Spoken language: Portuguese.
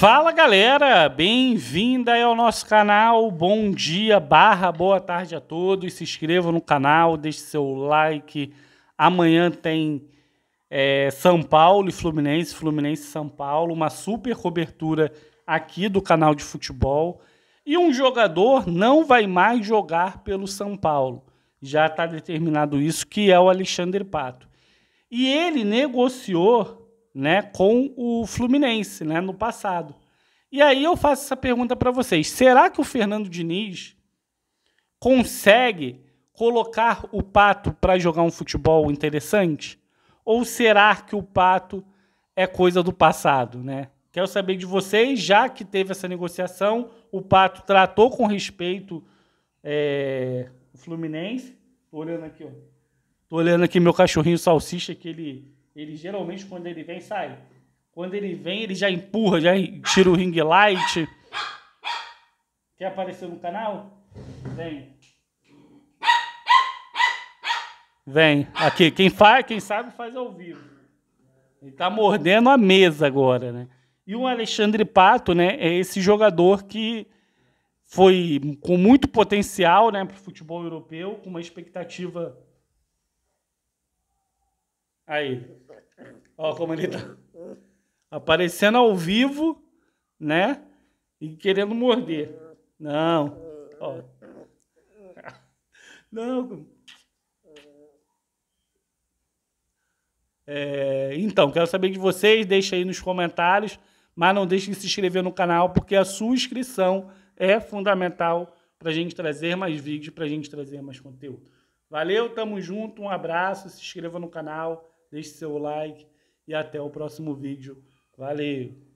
Fala galera, bem-vinda ao nosso canal. Bom dia, barra, boa tarde a todos. Se inscreva no canal, deixe seu like. Amanhã tem é, São Paulo e Fluminense, Fluminense e São Paulo, uma super cobertura aqui do canal de futebol. E um jogador não vai mais jogar pelo São Paulo. Já está determinado isso, que é o Alexandre Pato. E ele negociou né, com o Fluminense, né, no passado. E aí eu faço essa pergunta para vocês: será que o Fernando Diniz consegue colocar o Pato para jogar um futebol interessante? Ou será que o Pato é coisa do passado, né? Quero saber de vocês, já que teve essa negociação, o Pato tratou com respeito é, o Fluminense. Tô olhando aqui, ó. Tô olhando aqui meu cachorrinho salsicha que ele ele geralmente, quando ele vem, sai. Quando ele vem, ele já empurra, já tira o ring light. Quer aparecer no canal? Vem. Vem. Aqui, quem faz, quem sabe faz ao vivo. Ele tá mordendo a mesa agora, né? E o Alexandre Pato, né, é esse jogador que foi com muito potencial, né, para o futebol europeu, com uma expectativa Aí. Ó como ele tá. Aparecendo ao vivo, né? E querendo morder. Não. Ó. Não. É, então, quero saber de vocês. Deixa aí nos comentários. Mas não deixe de se inscrever no canal, porque a sua inscrição é fundamental para a gente trazer mais vídeos, para a gente trazer mais conteúdo. Valeu, tamo junto, um abraço, se inscreva no canal deixe seu like e até o próximo vídeo. Valeu!